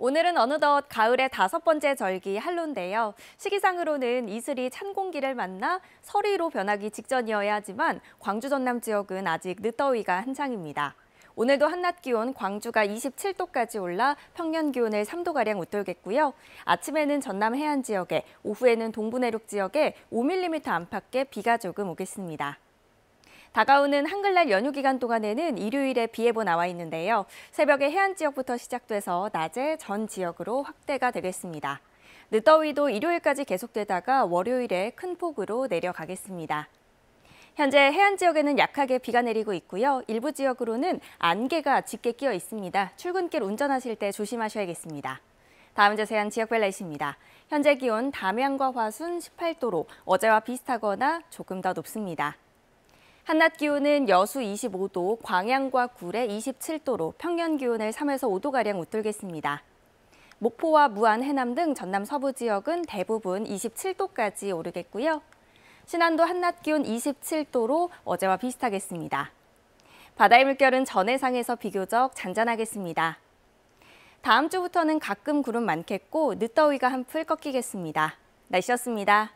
오늘은 어느덧 가을의 다섯 번째 절기 한론데요. 시기상으로는 이슬이 찬 공기를 만나 서리로 변하기 직전이어야 하지만 광주 전남 지역은 아직 늦더위가 한창입니다. 오늘도 한낮 기온 광주가 27도까지 올라 평년 기온을 3도가량 웃돌겠고요. 아침에는 전남 해안 지역에, 오후에는 동부 내륙 지역에 5mm 안팎의 비가 조금 오겠습니다. 다가오는 한글날 연휴 기간 동안에는 일요일에 비예보 나와 있는데요. 새벽에 해안 지역부터 시작돼서 낮에 전 지역으로 확대가 되겠습니다. 늦더위도 일요일까지 계속되다가 월요일에 큰 폭으로 내려가겠습니다. 현재 해안 지역에는 약하게 비가 내리고 있고요. 일부 지역으로는 안개가 짙게 끼어 있습니다. 출근길 운전하실 때 조심하셔야겠습니다. 다음 자세한 지역별 날씨입니다. 현재 기온 담양과 화순 18도로 어제와 비슷하거나 조금 더 높습니다. 한낮 기온은 여수 25도, 광양과 굴에 27도로 평년 기온을 3에서 5도가량 웃돌겠습니다. 목포와 무안, 해남 등 전남 서부 지역은 대부분 27도까지 오르겠고요. 신안도 한낮 기온 27도로 어제와 비슷하겠습니다. 바다의 물결은 전 해상에서 비교적 잔잔하겠습니다. 다음 주부터는 가끔 구름 많겠고 늦더위가 한풀 꺾이겠습니다. 날씨였습니다.